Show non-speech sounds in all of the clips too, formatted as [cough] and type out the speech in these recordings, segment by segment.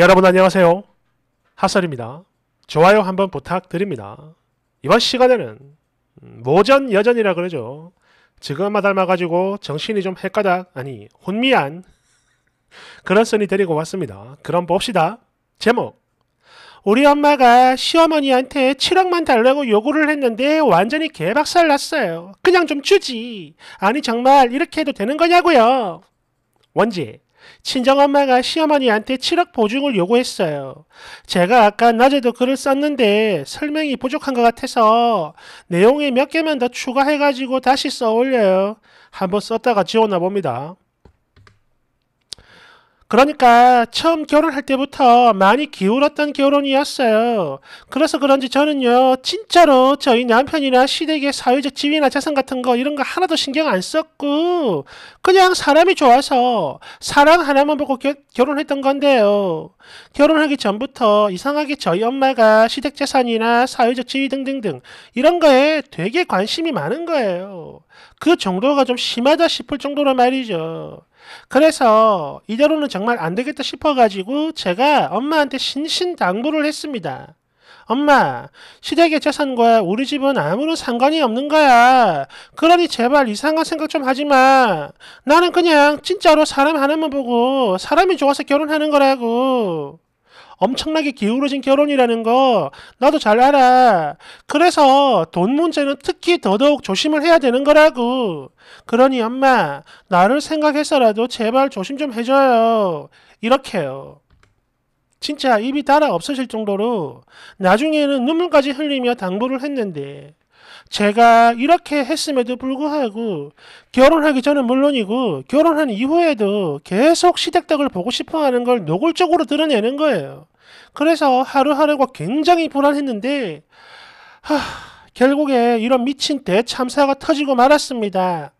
여러분 안녕하세요. 하설입니다. 좋아요 한번 부탁드립니다. 이번 시간에는 모전 여전이라 그러죠. 지금마 닮아가지고 정신이 좀 헷가닥 아니 혼미한 그런 선이 데리고 왔습니다. 그럼 봅시다. 제목 우리 엄마가 시어머니한테 7억만 달라고 요구를 했는데 완전히 개박살 났어요. 그냥 좀 주지. 아니 정말 이렇게 해도 되는 거냐고요. 원제 친정엄마가 시어머니한테 7억 보증을 요구했어요. 제가 아까 낮에도 글을 썼는데 설명이 부족한 것 같아서 내용에 몇 개만 더 추가해가지고 다시 써올려요. 한번 썼다가 지웠나 봅니다. 그러니까 처음 결혼할 때부터 많이 기울었던 결혼이었어요. 그래서 그런지 저는요, 진짜로 저희 남편이나 시댁의 사회적 지위나 재산 같은 거 이런 거 하나도 신경 안 썼고, 그냥 사람이 좋아서 사랑 하나만 보고 겨, 결혼했던 건데요. 결혼하기 전부터 이상하게 저희 엄마가 시댁 재산이나 사회적 지위 등등등 이런 거에 되게 관심이 많은 거예요. 그 정도가 좀 심하다 싶을 정도로 말이죠. 그래서 이대로는 정말 안 되겠다 싶어가지고 제가 엄마한테 신신당부를 했습니다. 엄마, 시댁의 재산과 우리 집은 아무런 상관이 없는 거야. 그러니 제발 이상한 생각 좀 하지 마. 나는 그냥 진짜로 사람 하나만 보고 사람이 좋아서 결혼하는 거라고. 엄청나게 기울어진 결혼이라는 거 나도 잘 알아. 그래서 돈 문제는 특히 더더욱 조심을 해야 되는 거라고. 그러니 엄마, 나를 생각해서라도 제발 조심 좀 해줘요. 이렇게요. 진짜 입이 달아 없어질 정도로 나중에는 눈물까지 흘리며 당부를 했는데 제가 이렇게 했음에도 불구하고 결혼하기 전은 물론이고 결혼한 이후에도 계속 시댁떡을 보고 싶어하는 걸 노골적으로 드러내는 거예요. 그래서 하루하루가 굉장히 불안했는데 하, 결국에 이런 미친 대참사가 터지고 말았습니다.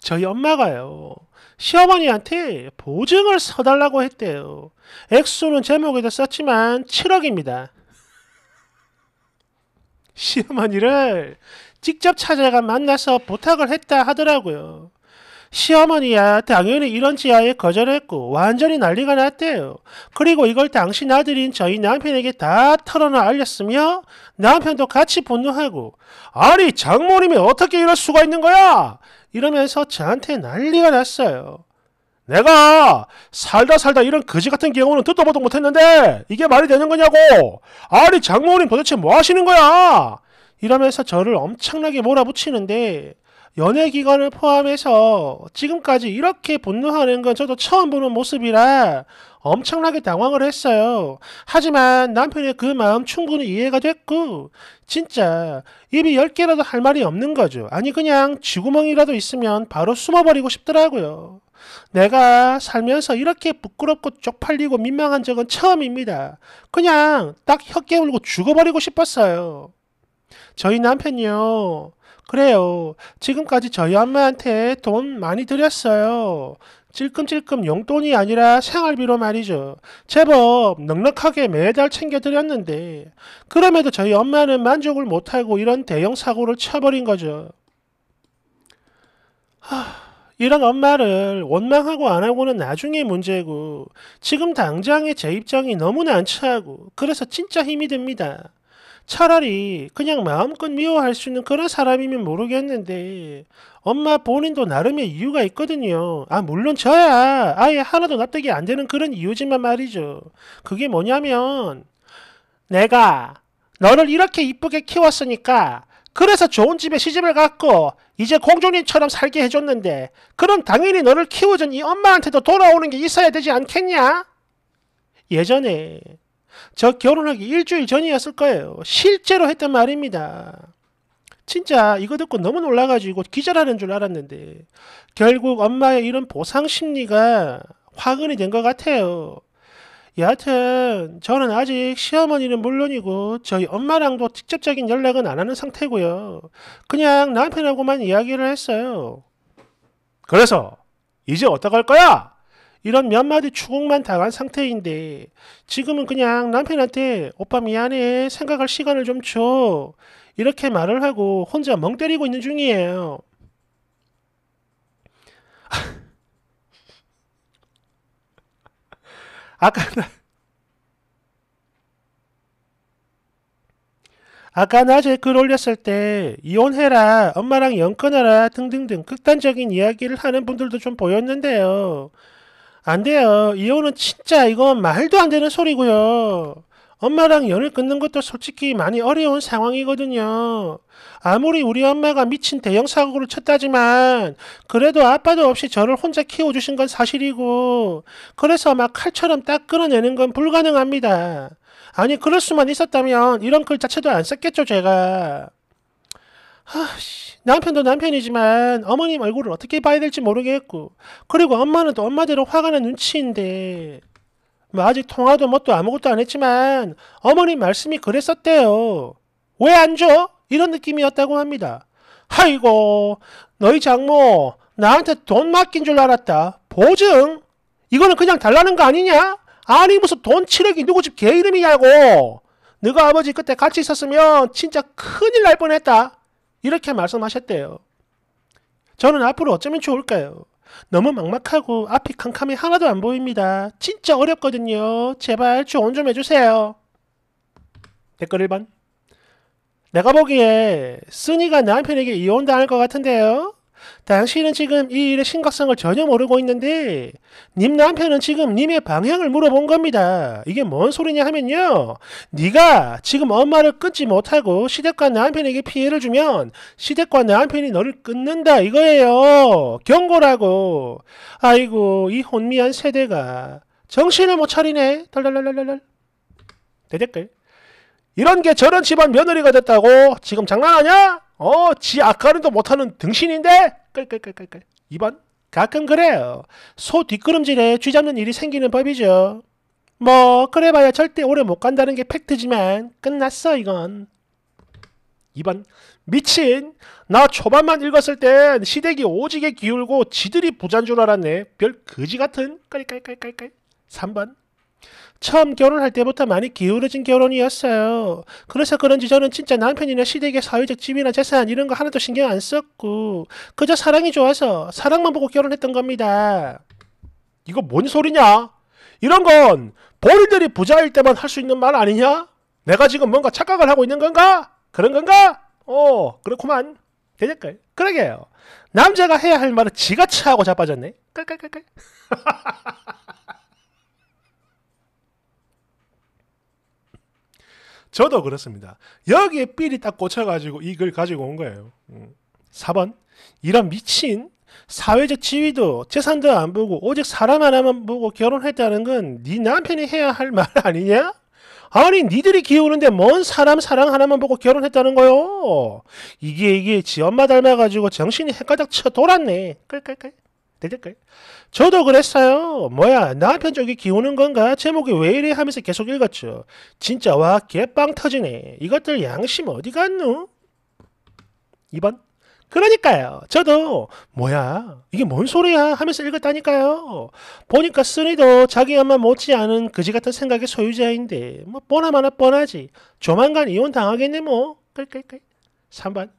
저희 엄마가요. 시어머니한테 보증을 서달라고 했대요. 액수는 제목에도 썼지만 7억입니다. 시어머니를 직접 찾아가 만나서 부탁을 했다 하더라고요. 시어머니야 당연히 이런 지하에 거절했고 완전히 난리가 났대요. 그리고 이걸 당신 아들인 저희 남편에게 다 털어놔 알렸으며 남편도 같이 분노하고 아니 장모님이 어떻게 이럴 수가 있는 거야? 이러면서 저한테 난리가 났어요. 내가 살다 살다 이런 거지 같은 경우는 듣도 보도 못했는데 이게 말이 되는 거냐고 아니 장모님 도대체 뭐 하시는 거야 이러면서 저를 엄청나게 몰아붙이는데 연애 기간을 포함해서 지금까지 이렇게 분노하는 건 저도 처음 보는 모습이라 엄청나게 당황을 했어요. 하지만 남편의 그 마음 충분히 이해가 됐고 진짜 입이 열개라도할 말이 없는 거죠. 아니 그냥 쥐구멍이라도 있으면 바로 숨어버리고 싶더라고요. 내가 살면서 이렇게 부끄럽고 쪽팔리고 민망한 적은 처음입니다. 그냥 딱 혀 깨물고 죽어버리고 싶었어요. 저희 남편이요. 그래요. 지금까지 저희 엄마한테 돈 많이 드렸어요. 찔끔찔끔 용돈이 아니라 생활비로 말이죠. 제법 넉넉하게 매달 챙겨드렸는데 그럼에도 저희 엄마는 만족을 못하고 이런 대형 사고를 쳐버린 거죠. 하... 이런 엄마를 원망하고 안 하고는 나중에 문제고 지금 당장의 제 입장이 너무나 안차하고 그래서 진짜 힘이 듭니다. 차라리 그냥 마음껏 미워할 수 있는 그런 사람이면 모르겠는데 엄마 본인도 나름의 이유가 있거든요. 아 물론 저야 아예 하나도 납득이 안 되는 그런 이유지만 말이죠. 그게 뭐냐면 내가 너를 이렇게 이쁘게 키웠으니까 그래서 좋은 집에 시집을 갔고 이제 공주님처럼 살게 해줬는데 그럼 당연히 너를 키워준 이 엄마한테도 돌아오는 게 있어야 되지 않겠냐? 예전에 저 결혼하기 일주일 전이었을 거예요. 실제로 했던 말입니다. 진짜 이거 듣고 너무 놀라가지고 기절하는 줄 알았는데 결국 엄마의 이런 보상 심리가 화근이 된 것 같아요. 여하튼 저는 아직 시어머니는 물론이고 저희 엄마랑도 직접적인 연락은 안 하는 상태고요. 그냥 남편하고만 이야기를 했어요. 그래서 이제 어떡할 거야? 이런 몇 마디 추궁만 당한 상태인데 지금은 그냥 남편한테 오빠 미안해 생각할 시간을 좀 줘. 이렇게 말을 하고 혼자 멍 때리고 있는 중이에요. [laughs] 아까 나 아까 낮에 글 올렸을 때 이혼해라, 엄마랑 연끊어라 등등등 극단적인 이야기를 하는 분들도 좀 보였는데요. 안 돼요. 이혼은 진짜 이건 말도 안 되는 소리고요. 엄마랑 연을 끊는 것도 솔직히 많이 어려운 상황이거든요. 아무리 우리 엄마가 미친 대형 사고를 쳤다지만 그래도 아빠도 없이 저를 혼자 키워주신 건 사실이고 그래서 막 칼처럼 딱 끊어내는 건 불가능합니다. 아니 그럴 수만 있었다면 이런 글 자체도 안 썼겠죠 제가. 아씨, 남편도 남편이지만 어머님 얼굴을 어떻게 봐야 될지 모르겠고 그리고 엄마는 또 엄마대로 화가 난 눈치인데 뭐 아직 통화도 뭣도 아무것도 안 했지만 어머님 말씀이 그랬었대요. 왜 안 줘? 이런 느낌이었다고 합니다. 아이고 너희 장모 나한테 돈 맡긴 줄 알았다. 보증? 이거는 그냥 달라는 거 아니냐? 아니 무슨 돈치억기 누구 집 개 이름이냐고. 너가 아버지 그때 같이 있었으면 진짜 큰일 날 뻔했다. 이렇게 말씀하셨대요. 저는 앞으로 어쩌면 좋을까요? 너무 막막하고 앞이 캄캄해 하나도 안 보입니다. 진짜 어렵거든요. 제발 조언 좀 해주세요. 댓글 1번 내가 보기에 쓰니가 남편에게 이혼당할 것 같은데요? 당신은 지금 이 일의 심각성을 전혀 모르고 있는데 님 남편은 지금 님의 방향을 물어본 겁니다. 이게 뭔 소리냐 하면요. 네가 지금 엄마를 끊지 못하고 시댁과 남편에게 피해를 주면 시댁과 남편이 너를 끊는다 이거예요. 경고라고. 아이고 이 혼미한 세대가 정신을 못 차리네. 덜덜덜덜덜. 대댓글. 이런 게 저런 집안 며느리가 됐다고 지금 장난하냐? 어, 지 아까는 또 못하는 등신인데? 끌끌끌끌끌. 2번 가끔 그래요. 소 뒷걸음질에 쥐잡는 일이 생기는 법이죠. 뭐 그래봐야 절대 오래 못 간다는 게 팩트지만 끝났어 이건. 2번 미친 나 초반만 읽었을 땐 시댁이 오지게 기울고 지들이 부잔 줄 알았네 별 거지 같은 깔깔깔깔깔 3번 처음 결혼할 때부터 많이 기울어진 결혼이었어요. 그래서 그런지 저는 진짜 남편이나 시댁의 사회적 집이나 재산 이런 거 하나도 신경 안 썼고 그저 사랑이 좋아서 사랑만 보고 결혼했던 겁니다. 이거 뭔 소리냐? 이런 건 본인들이 부자일 때만 할 수 있는 말 아니냐? 내가 지금 뭔가 착각을 하고 있는 건가? 그런 건가? 어 그렇구만. 되니까 요 그러게요. 남자가 해야 할 말은 지가 차하고 자빠졌네. 깔깔깔깔. [laughs] 저도 그렇습니다. 여기에 삘이 딱 꽂혀가지고 이 글 가지고 온 거예요. 4번 음. 이런 미친 사회적 지위도 재산도 안 보고 오직 사람 하나만 보고 결혼했다는 건 네 남편이 해야 할 말 [laughs] 아니냐? 아니 니들이 키우는데 뭔 사람 사랑 하나만 보고 결혼했다는 거요? 이게 이게 지 엄마 닮아가지고 정신이 헷가닥 쳐 돌았네. 끌끌끌. 되까요 저도 그랬어요. 뭐야 남편 저기 기우는 건가? 제목이 왜 이래 하면서 계속 읽었죠. 진짜 와 개빵 터지네. 이것들 양심 어디 갔노? 2번 그러니까요. 저도 뭐야 이게 뭔 소리야 하면서 읽었다니까요. 보니까 쓰니도 자기 엄마 못지않은 그지 같은 생각의 소유자인데 뭐 뻔하마나 뻔하지. 조만간 이혼 당하겠네 뭐. 끌끌끌. 3번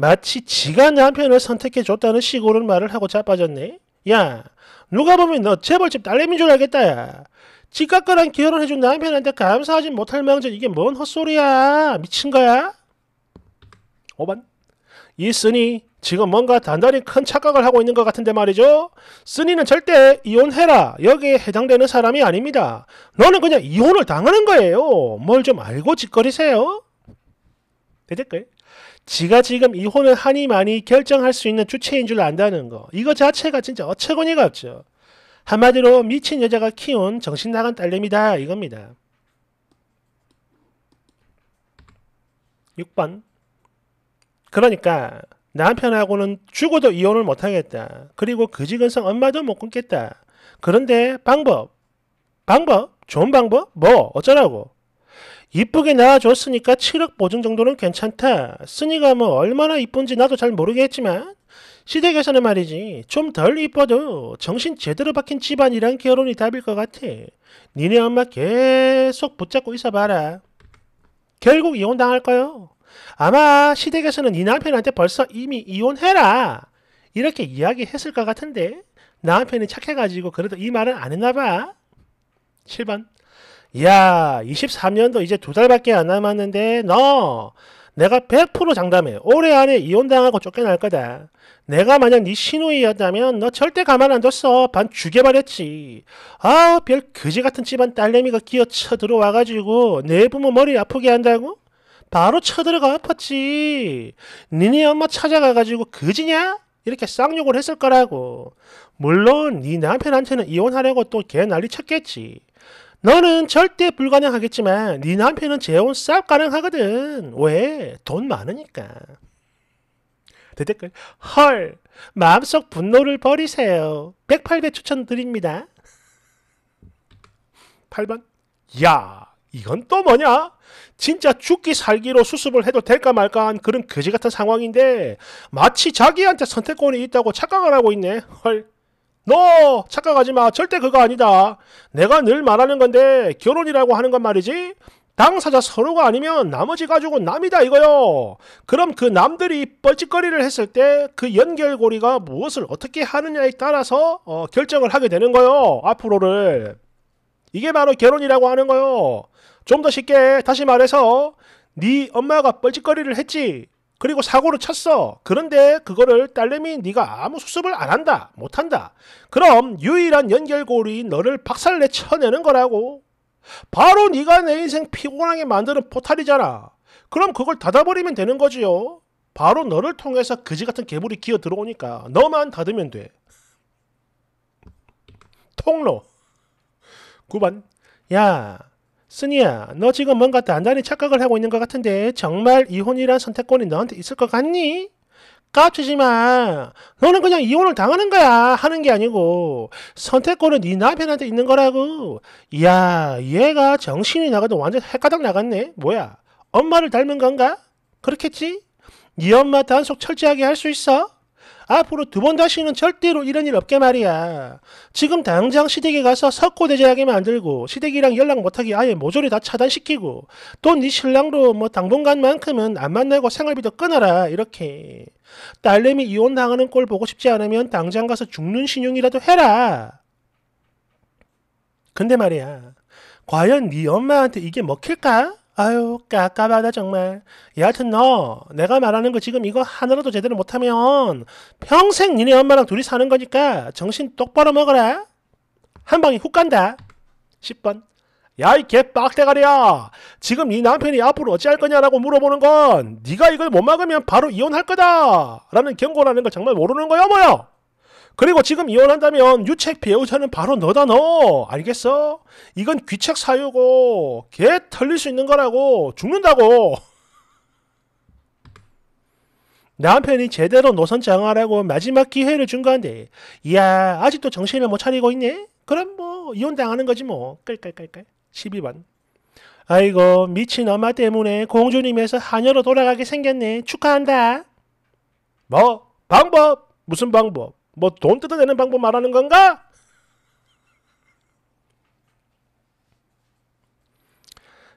마치 지가 남편을 선택해줬다는 식으로 말을 하고 자빠졌네. 야, 누가 보면 너 재벌집 딸내미인 줄 알겠다, 야. 지각거랑 결혼해준 남편한테 감사하지 못할 망정 이게 뭔 헛소리야. 미친 거야? 5번. 이 쓰니 지금 뭔가 단단히 큰 착각을 하고 있는 것 같은데 말이죠. 쓰니는 절대 이혼해라. 여기에 해당되는 사람이 아닙니다. 너는 그냥 이혼을 당하는 거예요. 뭘 좀 알고 짓거리세요. 대댓글. 지가 지금 이혼을 하니 많이 결정할 수 있는 주체인 줄 안다는 거. 이거 자체가 진짜 어처구니가 없죠. 한마디로 미친 여자가 키운 정신 나간 딸내미다 이겁니다. 6번. 그러니까 남편하고는 죽어도 이혼을 못하겠다. 그리고 그지근성 엄마도 못 끊겠다. 그런데 방법. 방법? 좋은 방법? 뭐? 어쩌라고? 이쁘게 나아줬으니까 체력 보증 정도는 괜찮다. 쓰니가 뭐 얼마나 이쁜지 나도 잘 모르겠지만 시댁에서는 말이지 좀 덜 이뻐도 정신 제대로 박힌 집안이란 결혼이 답일 것 같아. 니네 엄마 계속 붙잡고 있어봐라. 결국 이혼당할 거요. 아마 시댁에서는 네 남편한테 벌써 이미 이혼해라 이렇게 이야기했을 것 같은데 남편이 착해가지고 그래도 이 말은 안 했나 봐. 7번 야 23년도 이제 두 달밖에 안 남았는데 너 내가 100% 장담해 올해 안에 이혼당하고 쫓겨날 거다 내가 만약 네신우이였다면너 절대 가만 안 뒀어 반 죽여버렸지 아우 별 그지 같은 집안 딸내미가 끼어 쳐들어와가지고 내 부모 머리 아프게 한다고? 바로 쳐들어가 아팠지 니네 엄마 찾아가가지고 그지냐? 이렇게 쌍욕을 했을 거라고 물론 네 남편한테는 이혼하려고 또 개 난리 쳤겠지 너는 절대 불가능하겠지만 네 남편은 재혼 싹 가능하거든. 왜? 돈 많으니까. 대댓글 헐 마음속 분노를 버리세요. 108배 추천드립니다. 8번 야 이건 또 뭐냐? 진짜 죽기 살기로 수습을 해도 될까 말까한 그런 거지 같은 상황인데 마치 자기한테 선택권이 있다고 착각을 하고 있네. 헐. 너 착각하지 마. 절대 그거 아니다. 내가 늘 말하는 건데 결혼이라고 하는 건 말이지. 당사자 서로가 아니면 나머지 가족은 남이다 이거요. 그럼 그 남들이 뻘짓거리를 했을 때 그 연결고리가 무엇을 어떻게 하느냐에 따라서 어, 결정을 하게 되는 거요. 앞으로를. 이게 바로 결혼이라고 하는 거요. 좀 더 쉽게 다시 말해서 네 엄마가 뻘짓거리를 했지 그리고 사고를 쳤어. 그런데 그거를 딸내미 네가 아무 수습을 안 한다. 못 한다. 그럼 유일한 연결고리인 너를 박살내 쳐내는 거라고. 바로 네가 내 인생 피곤하게 만드는 포탈이잖아. 그럼 그걸 닫아버리면 되는 거지요. 바로 너를 통해서 그지 같은 괴물이 기어 들어오니까 너만 닫으면 돼. 통로. 9번. 야, 스니야, 너 지금 뭔가 단단히 착각을 하고 있는 것 같은데 정말 이혼이란 선택권이 너한테 있을 것 같니? 깝치지 마. 너는 그냥 이혼을 당하는 거야. 하는 게 아니고 선택권은 네 남편한테 있는 거라고. 이야, 얘가 정신이 나가도 완전 헷가닥 나갔네. 뭐야, 엄마를 닮은 건가? 그렇겠지? 네 엄마 단속 철저하게 할 수 있어? 앞으로 두 번 다시는 절대로 이런 일 없게 말이야. 지금 당장 시댁에 가서 석고대제하게 만들고 시댁이랑 연락 못하게 아예 모조리 다 차단시키고 또 네 신랑도 뭐 당분간만큼은 안 만나고 생활비도 끊어라 이렇게. 딸내미 이혼당하는 꼴 보고 싶지 않으면 당장 가서 죽는 신용이라도 해라. 근데 말이야. 과연 네 엄마한테 이게 먹힐까? 아유 까까하다 정말. 여하튼 너 내가 말하는 거 지금 이거 하나라도 제대로 못하면 평생 니네 엄마랑 둘이 사는 거니까 정신 똑바로 먹어라. 한 방에 훅 간다. 10번. 야 이 개빡대가리야. 지금 네 남편이 앞으로 어찌할 거냐라고 물어보는 건 네가 이걸 못 막으면 바로 이혼할 거다. 라는 경고라는 걸 정말 모르는 거야 뭐야. 그리고 지금 이혼한다면 유책 배우자는 바로 너다 너 알겠어? 이건 귀책 사유고 개 털릴 수 있는 거라고 죽는다고 남편이 [laughs] 제대로 노선 장하라고 마지막 기회를 준 건데 이야 아직도 정신을 못 차리고 있네? 그럼 뭐 이혼당하는 거지 뭐 깔깔깔깔 12번 아이고 미친 엄마 때문에 공주님에서 하녀로 돌아가게 생겼네 축하한다 뭐? 방법? 무슨 방법? 뭐돈 뜯어내는 방법 말하는 건가?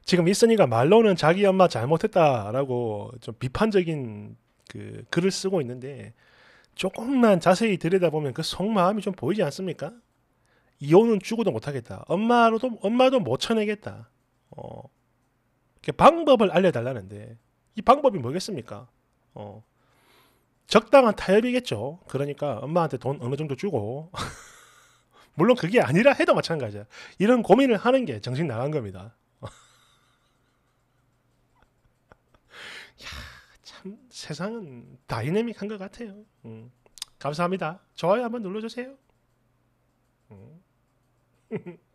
지금 이선이가 말로는 자기 엄마 잘못했다라고 좀 비판적인 그 글을 쓰고 있는데 조금만 자세히 들여다보면 그 속마음이 좀 보이지 않습니까? 이혼은 죽어도 못하겠다. 엄마로도 엄마도 못 쳐내겠다. 어, 방법을 알려달라는데 이 방법이 뭐겠습니까? 어, 적당한 타협이겠죠. 그러니까 엄마한테 돈 어느 정도 주고 [laughs] 물론 그게 아니라 해도 마찬가지야. 이런 고민을 하는 게 정신 나간 겁니다. [laughs] 야, 참 세상은 다이내믹한 것 같아요. 음, 감사합니다. 좋아요 한번 눌러주세요. 음. [laughs]